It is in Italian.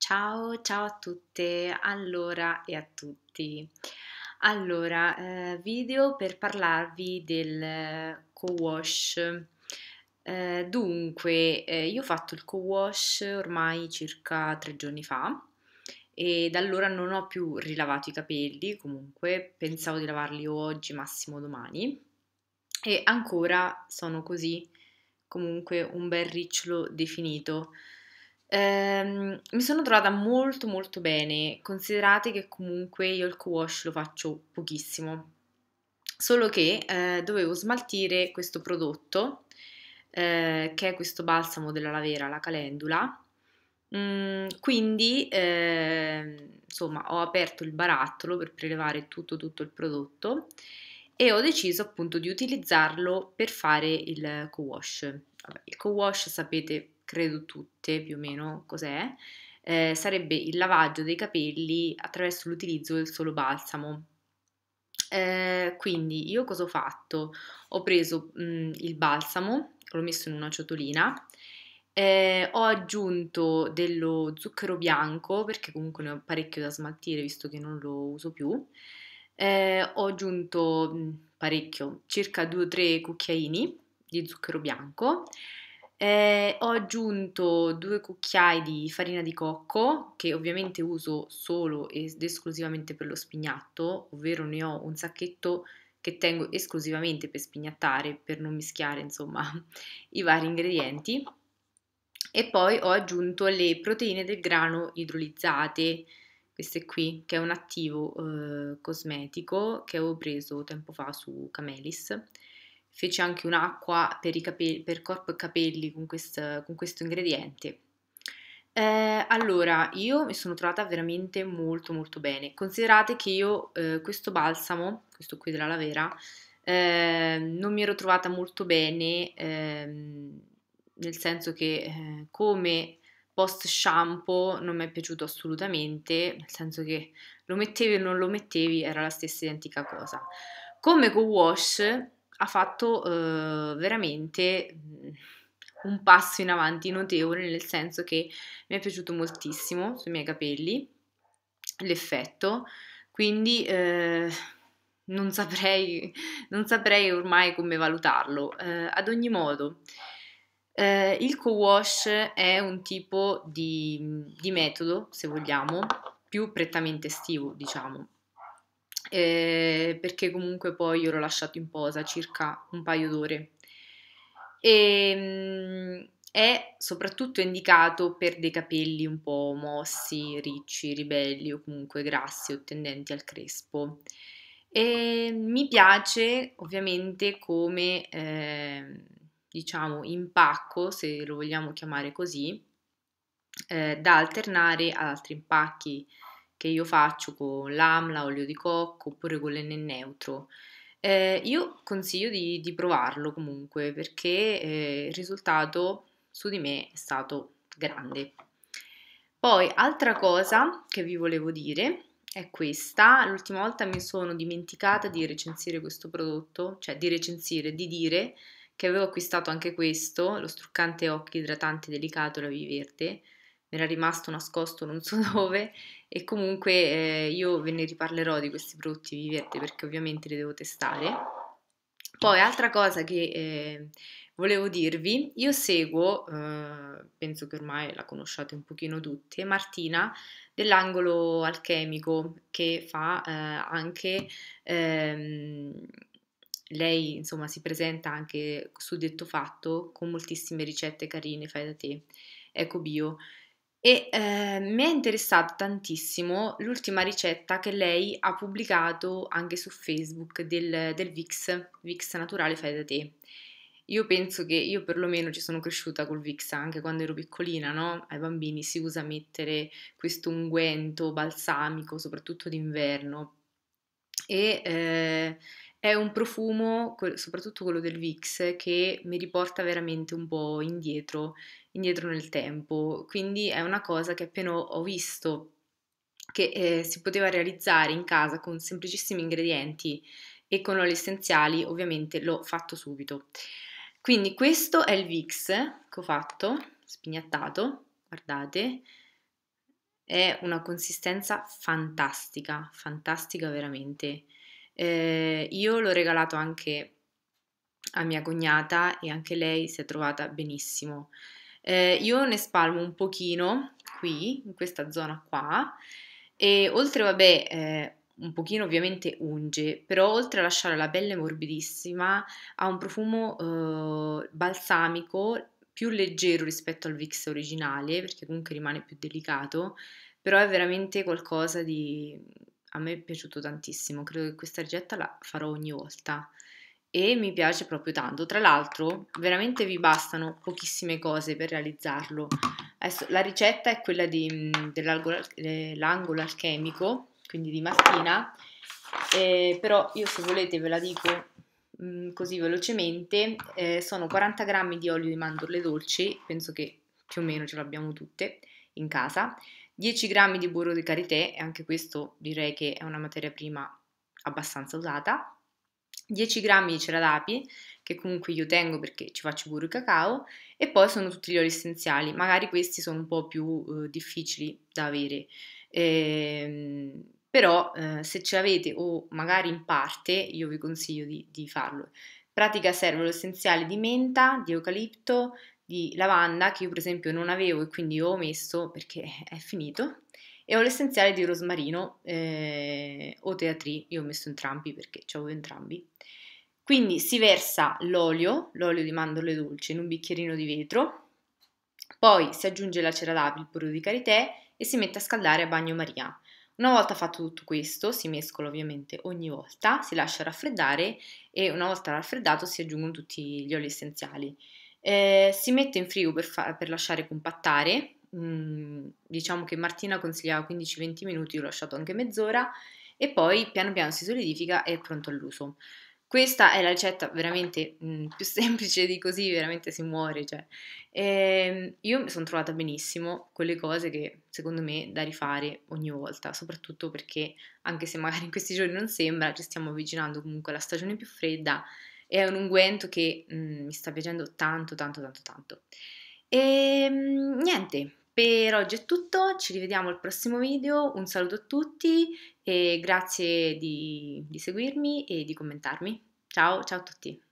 Ciao, ciao a tutte, allora e a tutti. Allora, eh, video per parlarvi del eh, co-wash. Eh, dunque, eh, io ho fatto il co-wash ormai circa tre giorni fa e da allora non ho più rilavato i capelli, comunque pensavo di lavarli oggi, massimo domani. E ancora sono così, comunque un bel ricciolo definito. Ehm, mi sono trovata molto molto bene, considerate che comunque io il co-wash lo faccio pochissimo, solo che eh, dovevo smaltire questo prodotto eh, che è questo balsamo della lavera, la calendula. Mm, quindi eh, insomma ho aperto il barattolo per prelevare tutto tutto il prodotto e ho deciso appunto di utilizzarlo per fare il co-wash. Vabbè, il co-wash sapete credo tutte più o meno cos'è, eh, sarebbe il lavaggio dei capelli attraverso l'utilizzo del solo balsamo. Eh, quindi io cosa ho fatto? Ho preso mh, mm, il balsamo, l'ho messo in una ciotolina, eh, ho aggiunto dello zucchero bianco perché comunque ne ho parecchio da smaltire visto che non lo uso più. Eh, ho aggiunto mh, mm, parecchio, circa 2-3 cucchiaini di zucchero bianco eh, ho aggiunto due cucchiai di farina di cocco, che ovviamente uso solo ed esclusivamente per lo spignatto, ovvero ne ho un sacchetto che tengo esclusivamente per spignattare, per non mischiare insomma i vari ingredienti. E poi ho aggiunto le proteine del grano idrolizzate, queste qui, che è un attivo eh, cosmetico che avevo preso tempo fa su Camelis fece anche un'acqua per, i capelli, per corpo e capelli con, quest, con questo ingrediente. Eh, allora, io mi sono trovata veramente molto molto bene. Considerate che io eh, questo balsamo, questo qui della Lavera, eh, non mi ero trovata molto bene, ehm, nel senso che eh, come post shampoo non mi è piaciuto assolutamente, nel senso che lo mettevi o non lo mettevi era la stessa identica cosa. Come co-wash ha fatto eh, veramente mm, un passo in avanti notevole, nel senso che mi è piaciuto moltissimo sui miei capelli l'effetto, quindi eh, non, saprei, non, saprei, ormai come valutarlo. Eh, ad ogni modo, eh, il co-wash è un tipo di, di metodo, se vogliamo, più prettamente estivo, diciamo eh, perché comunque poi io l'ho lasciato in posa circa un paio d'ore. E, ehm, è soprattutto indicato per dei capelli un po' mossi, ricci, ribelli o comunque grassi o tendenti al crespo. E ehm, mi piace ovviamente come eh, diciamo impacco, se lo vogliamo chiamare così, eh, da alternare ad altri impacchi che io faccio con l'amla, olio di cocco oppure con l'enne neutro. Eh, io consiglio di, di, provarlo comunque perché eh, il risultato su di me è stato grande. Poi, altra cosa che vi volevo dire è questa. L'ultima volta mi sono dimenticata di recensire questo prodotto, cioè di recensire, di dire che avevo acquistato anche questo, lo struccante occhi idratante delicato la Viverde me era rimasto nascosto non so dove e comunque eh, io ve ne riparlerò di questi prodotti vivette perché ovviamente li devo testare. Poi altra cosa che eh, volevo dirvi, io seguo, eh, penso che ormai la conosciate un pochino tutti, Martina dell'angolo alchemico che fa eh, anche... Ehm, lei insomma si presenta anche su detto fatto con moltissime ricette carine fai da te, eco bio e eh, mi è interessata tantissimo l'ultima ricetta che lei ha pubblicato anche su Facebook del, del Vix, Vix naturale fai da te. Io penso che io perlomeno ci sono cresciuta col Vix anche quando ero piccolina, no? Ai bambini si usa mettere questo unguento balsamico, soprattutto d'inverno, e eh, è un profumo, soprattutto quello del Vix, che mi riporta veramente un po' indietro, indietro nel tempo, quindi è una cosa che appena ho visto che eh, si poteva realizzare in casa con semplicissimi ingredienti e con oli essenziali, ovviamente l'ho fatto subito. Quindi questo è il Vix che ho fatto, spignattato, guardate, è una consistenza fantastica, fantastica veramente. Eh, io l'ho regalato anche a mia cognata e anche lei si è trovata benissimo. Eh, io ne spalmo un pochino qui, in questa zona qua, e oltre, vabbè, eh, un pochino ovviamente unge, però oltre a lasciare la pelle morbidissima ha un profumo eh, balsamico più leggero rispetto al Vix originale, perché comunque rimane più delicato, però è veramente qualcosa di... a me è piaciuto tantissimo, credo che questa ricetta la farò ogni volta e mi piace proprio tanto. Tra l'altro, veramente vi bastano pochissime cose per realizzarlo. Adesso, la ricetta è quella di, dell'angolo alchemico, quindi di mattina, eh, però io se volete ve la dico Mm, così velocemente eh, sono 40 g di olio di mandorle dolci, penso che più o meno ce l'abbiamo tutte in casa, 10 g di burro di karité, e anche questo direi che è una materia prima abbastanza usata, 10 g di cera d'api, che comunque io tengo perché ci faccio burro e cacao, e poi sono tutti gli oli essenziali, magari questi sono un po' più eh, difficili da avere. Ehm, però eh, se ce l'avete o magari in parte io vi consiglio di, di farlo. Pratica serve l'essenziale di menta, di eucalipto, di lavanda che io per esempio non avevo e quindi ho messo perché è finito e ho l'essenziale di rosmarino eh, o teatri, io ho messo entrambi perché ce l'avevo entrambi. Quindi si versa l'olio, l'olio di mandorle dolce in un bicchierino di vetro, poi si aggiunge la cera d'api, il burro di karité e si mette a scaldare a bagnomaria. Una volta fatto tutto questo, si mescola ovviamente ogni volta, si lascia raffreddare e una volta raffreddato si aggiungono tutti gli oli essenziali. Eh, si mette in frigo per, fa- per lasciare compattare, mm, diciamo che Martina consigliava 15-20 minuti, io l'ho lasciato anche mezz'ora e poi piano piano si solidifica e è pronto all'uso. Questa è la ricetta veramente mh, mm, più semplice di così, veramente si muore. Cioè. E, ehm, io mi sono trovata benissimo con le cose che secondo me da rifare ogni volta, soprattutto perché anche se magari in questi giorni non sembra, ci stiamo avvicinando comunque alla stagione più fredda. È un unguento che mh, mm, mi sta piacendo tanto, tanto, tanto, tanto. E ehm, niente, per oggi è tutto, ci rivediamo al prossimo video, un saluto a tutti e grazie di, di seguirmi e di commentarmi. Ciao, ciao a tutti!